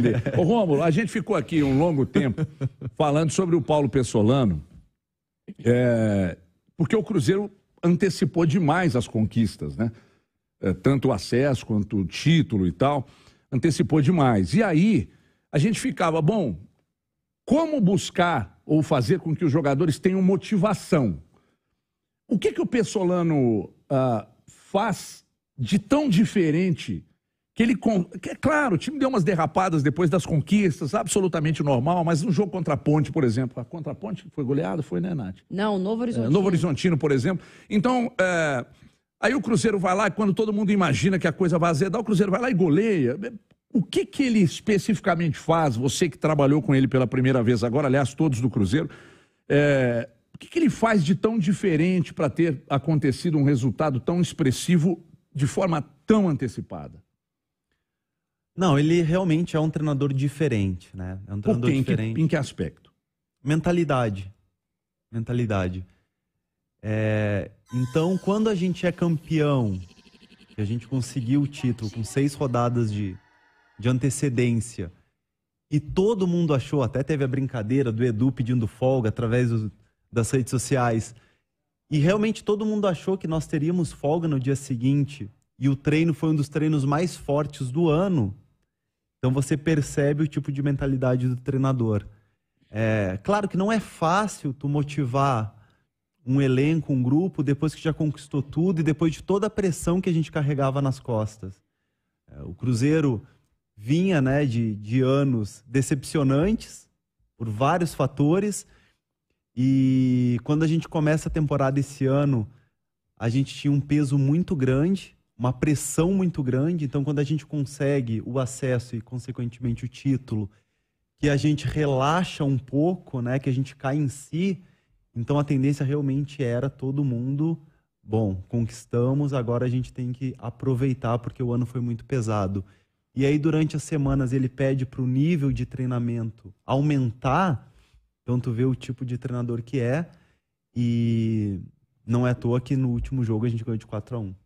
responder. Ô, Rômulo, a gente ficou aqui um longo tempo falando sobre o Paulo Pessolano, é, porque o Cruzeiro antecipou demais as conquistas, né? É, tanto o acesso quanto o título e tal, antecipou demais. E aí, a gente ficava, bom, como buscar ou fazer com que os jogadores tenham motivação? O que, que o Pessolano ah, faz de tão diferente que ele. Que é claro, o time deu umas derrapadas depois das conquistas, absolutamente normal, mas no jogo contra a Ponte, por exemplo. A contra a Ponte foi goleado? Foi, né, Nath? Não, Novo Horizontino. É, Novo Horizontino, por exemplo. Então, é, aí o Cruzeiro vai lá, quando todo mundo imagina que a coisa vai azedar, o Cruzeiro vai lá e goleia. O que, que ele especificamente faz, você que trabalhou com ele pela primeira vez agora, aliás, todos do Cruzeiro, é, o que, que ele faz de tão diferente para ter acontecido um resultado tão expressivo de forma tão antecipada? Não, ele realmente é um treinador diferente, né? É um treinador diferente. Que, em que aspecto? Mentalidade. Mentalidade. É, então, quando a gente é campeão, e a gente conseguiu o título com seis rodadas de, de antecedência, e todo mundo achou, até teve a brincadeira do Edu pedindo folga através do, das redes sociais, e realmente todo mundo achou que nós teríamos folga no dia seguinte, e o treino foi um dos treinos mais fortes do ano, então você percebe o tipo de mentalidade do treinador. É, claro que não é fácil tu motivar um elenco, um grupo, depois que já conquistou tudo e depois de toda a pressão que a gente carregava nas costas. É, o Cruzeiro vinha né, de, de anos decepcionantes por vários fatores. E quando a gente começa a temporada esse ano, a gente tinha um peso muito grande uma pressão muito grande. Então, quando a gente consegue o acesso e, consequentemente, o título, que a gente relaxa um pouco, né? Que a gente cai em si. Então, a tendência realmente era todo mundo, bom, conquistamos, agora a gente tem que aproveitar porque o ano foi muito pesado. E aí, durante as semanas, ele pede para o nível de treinamento aumentar. Então, tu vê o tipo de treinador que é. E não é à toa que no último jogo a gente ganhou de 4 a 1